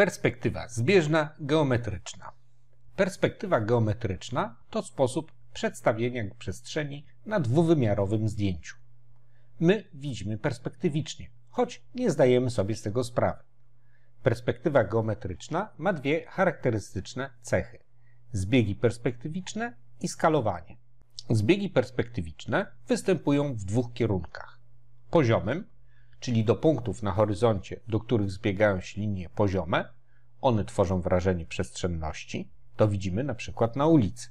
Perspektywa zbieżna geometryczna. Perspektywa geometryczna to sposób przedstawienia przestrzeni na dwuwymiarowym zdjęciu. My widzimy perspektywicznie, choć nie zdajemy sobie z tego sprawy. Perspektywa geometryczna ma dwie charakterystyczne cechy: zbiegi perspektywiczne i skalowanie. Zbiegi perspektywiczne występują w dwóch kierunkach: poziomym, czyli do punktów na horyzoncie, do których zbiegają się linie poziome, one tworzą wrażenie przestrzenności, to widzimy na przykład na ulicy.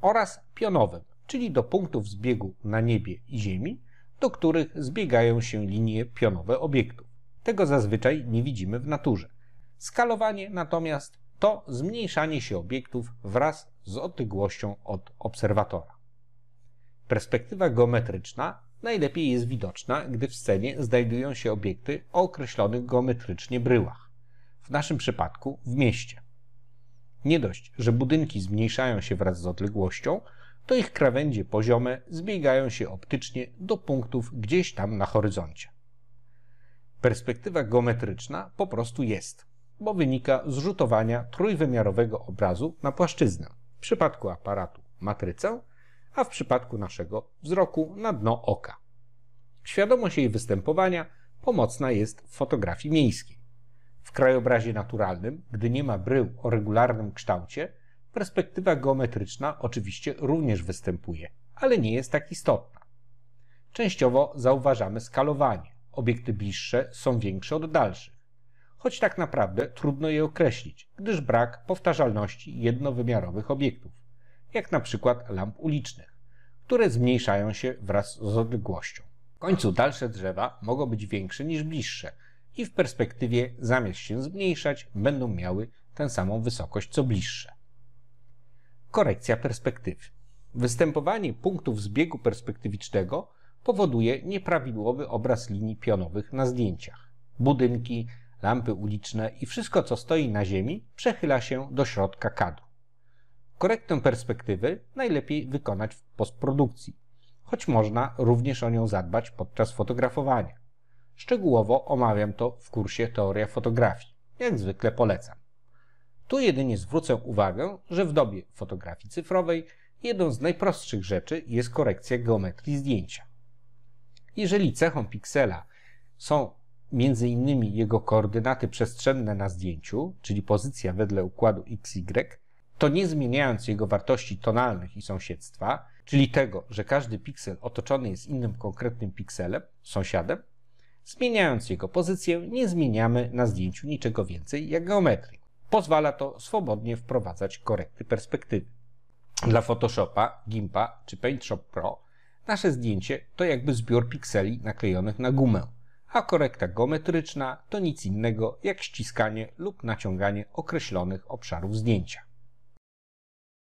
Oraz pionowym, czyli do punktów zbiegu na niebie i ziemi, do których zbiegają się linie pionowe obiektów. Tego zazwyczaj nie widzimy w naturze. Skalowanie natomiast to zmniejszanie się obiektów wraz z odległością od obserwatora. Perspektywa geometryczna najlepiej jest widoczna, gdy w scenie znajdują się obiekty o określonych geometrycznie bryłach, w naszym przypadku w mieście. Nie dość, że budynki zmniejszają się wraz z odległością, to ich krawędzie poziome zbiegają się optycznie do punktów gdzieś tam na horyzoncie. Perspektywa geometryczna po prostu jest, bo wynika z rzutowania trójwymiarowego obrazu na płaszczyznę, w przypadku aparatu matrycę, a w przypadku naszego wzroku na dno oka. Świadomość jej występowania pomocna jest w fotografii miejskiej. W krajobrazie naturalnym, gdy nie ma brył o regularnym kształcie, perspektywa geometryczna oczywiście również występuje, ale nie jest tak istotna. Częściowo zauważamy skalowanie. Obiekty bliższe są większe od dalszych. Choć tak naprawdę trudno je określić, gdyż brak powtarzalności jednowymiarowych obiektów jak na przykład lamp ulicznych, które zmniejszają się wraz z odległością. W końcu dalsze drzewa mogą być większe niż bliższe i w perspektywie zamiast się zmniejszać będą miały tę samą wysokość co bliższe. Korekcja perspektywy. Występowanie punktów zbiegu perspektywicznego powoduje nieprawidłowy obraz linii pionowych na zdjęciach. Budynki, lampy uliczne i wszystko, co stoi na ziemi, przechyla się do środka kadru. Korektę perspektywy najlepiej wykonać w postprodukcji, choć można również o nią zadbać podczas fotografowania. Szczegółowo omawiam to w kursie Teoria Fotografii. Jak zwykle polecam. Tu jedynie zwrócę uwagę, że w dobie fotografii cyfrowej jedną z najprostszych rzeczy jest korekcja geometrii zdjęcia. Jeżeli cechą piksela są m.in. jego koordynaty przestrzenne na zdjęciu, czyli pozycja wedle układu XY, to nie zmieniając jego wartości tonalnych i sąsiedztwa, czyli tego, że każdy piksel otoczony jest innym konkretnym pikselem, sąsiadem, zmieniając jego pozycję, nie zmieniamy na zdjęciu niczego więcej jak geometrii. Pozwala to swobodnie wprowadzać korekty perspektywy. Dla Photoshopa, Gimpa czy PaintShop Pro nasze zdjęcie to jakby zbiór pikseli naklejonych na gumę, a korekta geometryczna to nic innego jak ściskanie lub naciąganie określonych obszarów zdjęcia.